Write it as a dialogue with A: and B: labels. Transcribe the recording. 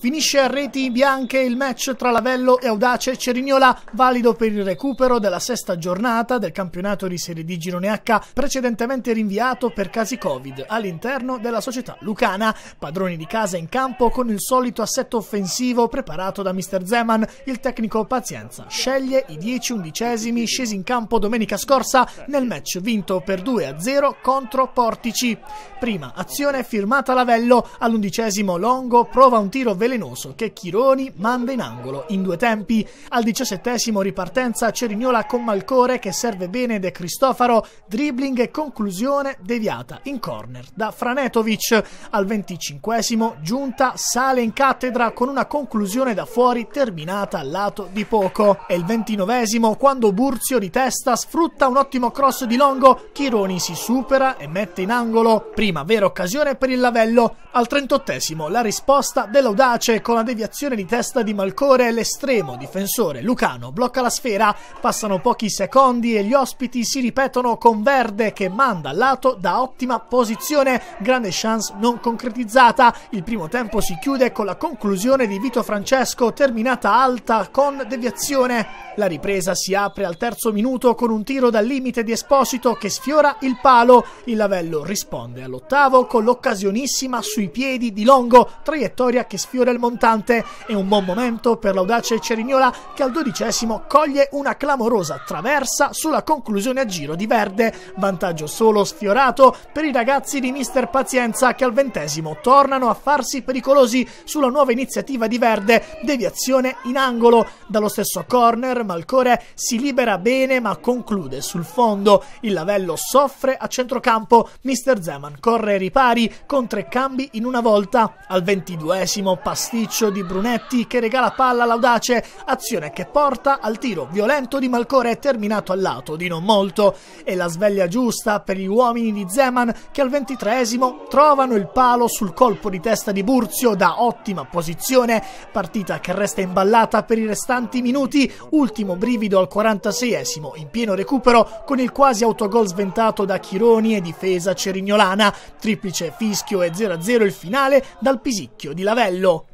A: Finisce a reti bianche il match tra Lavello e Audace Cerignola, valido per il recupero della sesta giornata del campionato di Serie D Girone H, precedentemente rinviato per casi Covid all'interno della società lucana. Padroni di casa in campo con il solito assetto offensivo preparato da Mr. Zeman, il tecnico Pazienza sceglie i 10 undicesimi scesi in campo domenica scorsa nel match vinto per 2-0 contro Portici. Prima azione firmata Lavello, all'undicesimo Longo prova un tiro veloce velenoso che Chironi manda in angolo in due tempi. Al diciassettesimo ripartenza Cerignola con Malcore che serve bene De Cristofaro, dribbling e conclusione deviata in corner da Franetovic. Al venticinquesimo Giunta sale in cattedra con una conclusione da fuori terminata al lato di poco. E il ventinovesimo quando Burzio di testa sfrutta un ottimo cross di Longo, Chironi si supera e mette in angolo. Prima vera occasione per il Lavello. Al trentottesimo la risposta dell'Audace Capace con la deviazione di testa di Malcore l'estremo difensore Lucano blocca la sfera, passano pochi secondi e gli ospiti si ripetono con Verde che manda a lato da ottima posizione, grande chance non concretizzata. Il primo tempo si chiude con la conclusione di Vito Francesco terminata alta con deviazione. La ripresa si apre al terzo minuto con un tiro dal limite di Esposito che sfiora il palo. Il Lavello risponde all'ottavo con l'occasionissima sui piedi di Longo, traiettoria che sfiora del montante È un buon momento per l'audace Cerignola che al dodicesimo coglie una clamorosa traversa sulla conclusione a giro di Verde, vantaggio solo sfiorato per i ragazzi di Mister Pazienza che al ventesimo tornano a farsi pericolosi sulla nuova iniziativa di Verde, deviazione in angolo, dallo stesso corner Malcore si libera bene ma conclude sul fondo, il Lavello soffre a centrocampo, Mister Zeman corre ai ripari con tre cambi in una volta, al ventiduesimo passa pasticcio di Brunetti che regala palla all'audace, azione che porta al tiro violento di Malcore terminato al lato di non molto e la sveglia giusta per gli uomini di Zeman che al ventitreesimo trovano il palo sul colpo di testa di Burzio da ottima posizione, partita che resta imballata per i restanti minuti, ultimo brivido al 46esimo in pieno recupero con il quasi autogol sventato da Chironi e difesa cerignolana, triplice fischio e 0-0 il finale dal pisicchio di Lavello.